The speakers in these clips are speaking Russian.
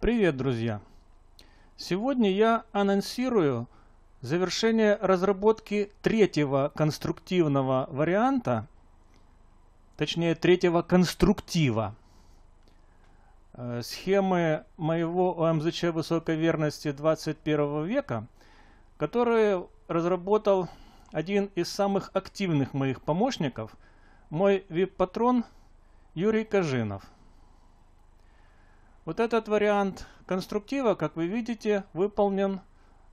Привет, друзья! Сегодня я анонсирую завершение разработки третьего конструктивного варианта, точнее третьего конструктива э, схемы моего ОМЗЧ высокой верности 21 века, которые разработал один из самых активных моих помощников, мой вип-патрон Юрий Кожинов – вот этот вариант конструктива, как вы видите, выполнен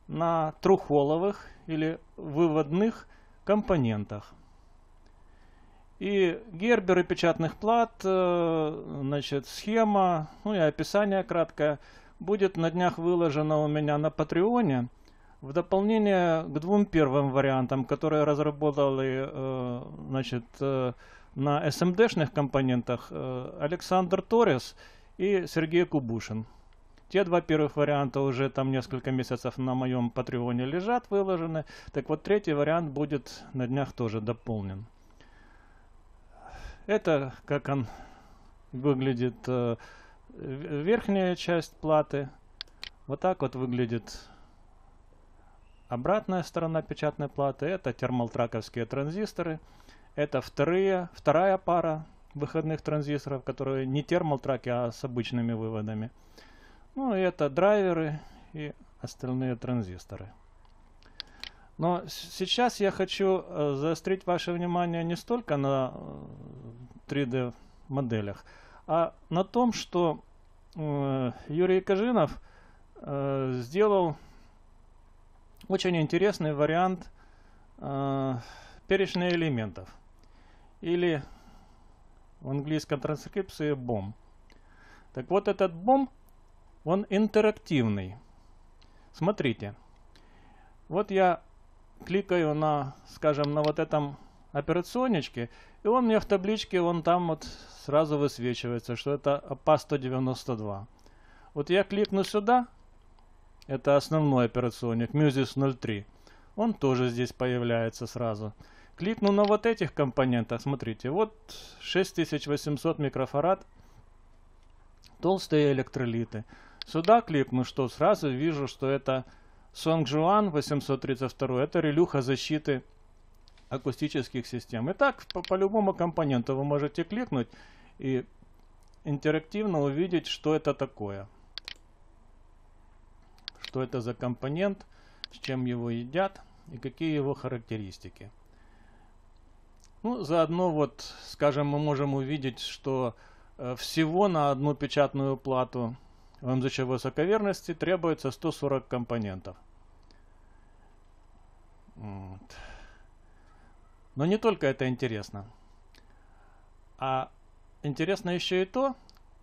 на трухоловых или выводных компонентах. И герберы печатных плат, э, значит, схема, ну и описание краткое, будет на днях выложено у меня на Патреоне. В дополнение к двум первым вариантам, которые разработали э, значит, э, на SMD-шных эм компонентах Александр Торрес и Сергей Кубушин. Те два первых варианта уже там несколько месяцев на моем патреоне лежат, выложены. Так вот, третий вариант будет на днях тоже дополнен. Это как он выглядит э, верхняя часть платы. Вот так вот выглядит обратная сторона печатной платы. Это термолтраковские транзисторы. Это вторые, вторая пара выходных транзисторов, которые не термалтраки, а с обычными выводами. Ну и это драйверы и остальные транзисторы. Но сейчас я хочу э, заострить ваше внимание не столько на 3D э, моделях, а на том, что э, Юрий Кожинов сделал очень интересный вариант перечня элементов или в английской транскрипции BOM. Так вот этот BOM, он интерактивный. Смотрите, вот я кликаю на, скажем, на вот этом операционечке, и он мне в табличке, он там вот сразу высвечивается, что это APA 192. Вот я кликну сюда, это основной операционник, Musis 03. Он тоже здесь появляется сразу. Кликну на вот этих компонентах, смотрите, вот 6800 микрофарад, толстые электролиты. Сюда кликну, что сразу вижу, что это Songjuan 832, это релюха защиты акустических систем. Итак, по, по любому компоненту вы можете кликнуть и интерактивно увидеть, что это такое. Что это за компонент, с чем его едят и какие его характеристики. Ну, заодно вот, скажем, мы можем увидеть, что э, всего на одну печатную плату в МЗЧ высоковерности требуется 140 компонентов. Вот. Но не только это интересно. А интересно еще и то,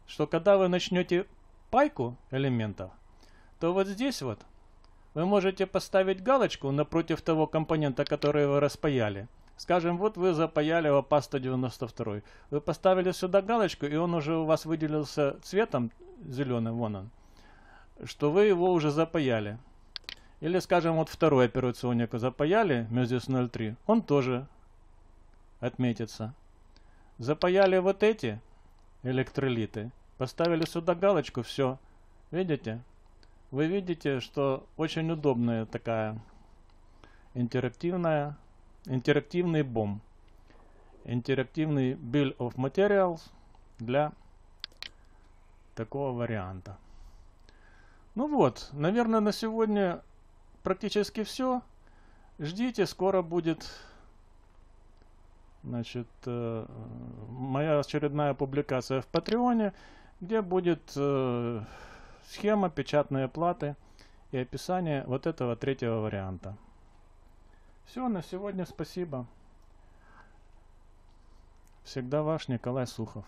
что когда вы начнете пайку элементов, то вот здесь вот вы можете поставить галочку напротив того компонента, который вы распаяли – Скажем, вот вы запаяли ОПА 192. Вы поставили сюда галочку, и он уже у вас выделился цветом зеленым, вон он, что вы его уже запаяли. Или, скажем, вот второй операционник запаяли, Мезис 03, он тоже отметится. Запаяли вот эти электролиты, поставили сюда галочку, все. Видите? Вы видите, что очень удобная такая интерактивная интерактивный бом, интерактивный Bill of Materials для такого варианта. Ну вот, наверное, на сегодня практически все. Ждите, скоро будет значит, э, моя очередная публикация в Патреоне, где будет э, схема печатные платы и описание вот этого третьего варианта. Все, на сегодня спасибо. Всегда ваш Николай Сухов.